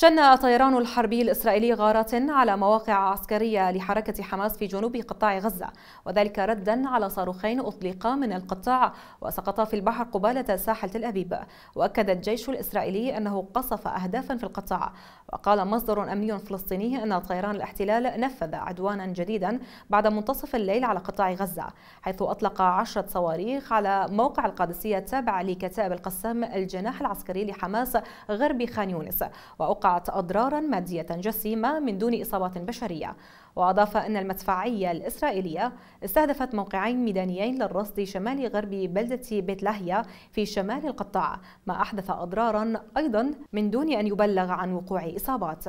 شن الطيران الحربي الإسرائيلي غارات على مواقع عسكرية لحركة حماس في جنوب قطاع غزة وذلك ردا على صاروخين أطلقا من القطاع وسقطا في البحر قبالة ساحل تل أبيب وأكد الجيش الإسرائيلي أنه قصف أهدافا في القطاع وقال مصدر أمني فلسطيني أن طيران الاحتلال نفذ عدوانا جديدا بعد منتصف الليل على قطاع غزة حيث أطلق عشرة صواريخ على موقع القادسية التابع لكتائب القسام الجناح العسكري لحماس غرب خان يونس وأوقع وقعت أضرارا مادية جسيمة من دون إصابات بشرية وأضاف أن المدفعية الإسرائيلية استهدفت موقعين ميدانيين للرصد شمال غرب بلدة بيت لاهيا في شمال القطاع ما أحدث أضرارا أيضا من دون أن يبلغ عن وقوع إصابات